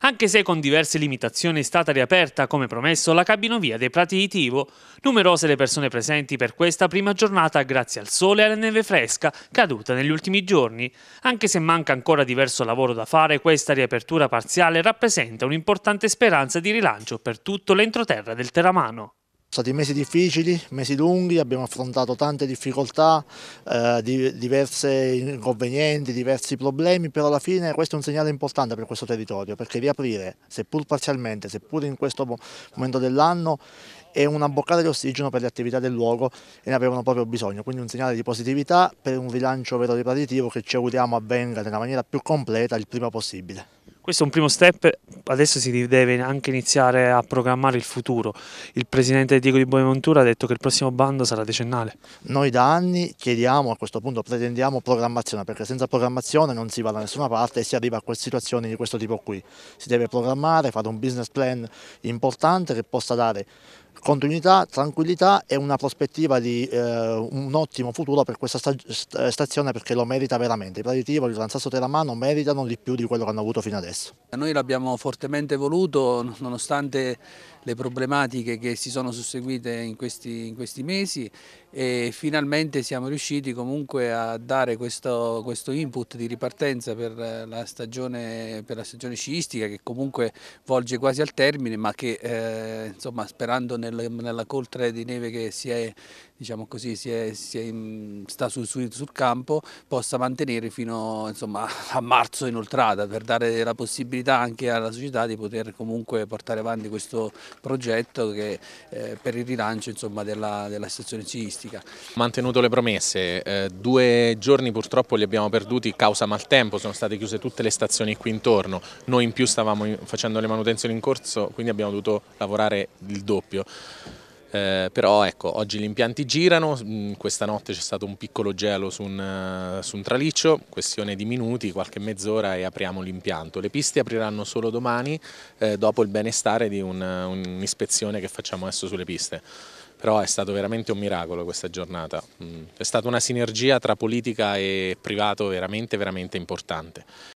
anche se con diverse limitazioni è stata riaperta, come promesso, la cabinovia dei Prati di Tivo. Numerose le persone presenti per questa prima giornata grazie al sole e alla neve fresca caduta negli ultimi giorni. Anche se manca ancora diverso lavoro da fare, questa riapertura parziale rappresenta un'importante speranza di rilancio per tutto l'entroterra del Teramano. Sono stati mesi difficili, mesi lunghi, abbiamo affrontato tante difficoltà, eh, di, diverse inconvenienti, diversi problemi, però alla fine questo è un segnale importante per questo territorio, perché riaprire, seppur parzialmente, seppur in questo momento dell'anno, è una boccata di ossigeno per le attività del luogo e ne avevano proprio bisogno, quindi un segnale di positività per un rilancio vero riparativo che ci auguriamo avvenga nella maniera più completa il prima possibile. Questo è un primo step, adesso si deve anche iniziare a programmare il futuro. Il presidente Diego di Boemontura ha detto che il prossimo bando sarà decennale. Noi da anni chiediamo, a questo punto pretendiamo programmazione, perché senza programmazione non si va da nessuna parte e si arriva a situazioni di questo tipo qui. Si deve programmare, fare un business plan importante che possa dare continuità, tranquillità e una prospettiva di eh, un ottimo futuro per questa stazione perché lo merita veramente. Il Praditivo il Gran Sasso Teramano meritano di più di quello che hanno avuto fino adesso stesso. Noi l'abbiamo fortemente voluto nonostante le problematiche che si sono susseguite in questi, in questi mesi e finalmente siamo riusciti comunque a dare questo, questo input di ripartenza per la, stagione, per la, stagione, sciistica che comunque volge quasi al termine ma che eh, insomma, sperando nel, nella coltre di neve che si è, diciamo così, si è, si è, sta sul, sul, campo possa mantenere fino insomma, a marzo inoltrata per dare la possibilità possibilità anche alla società di poter comunque portare avanti questo progetto che, eh, per il rilancio insomma, della, della, stazione sciistica. Mantenuto le promesse, eh, due giorni purtroppo li abbiamo perduti causa maltempo, sono state chiuse tutte le stazioni qui intorno, noi in più stavamo facendo le manutenzioni in corso quindi abbiamo dovuto lavorare il doppio. Eh, però ecco, oggi gli impianti girano, mm, questa notte c'è stato un piccolo gelo su un, eh, su un traliccio, questione di minuti, qualche mezz'ora e apriamo l'impianto. Le piste apriranno solo domani eh, dopo il benestare di un'ispezione un che facciamo adesso sulle piste. Però è stato veramente un miracolo questa giornata, mm, è stata una sinergia tra politica e privato veramente veramente importante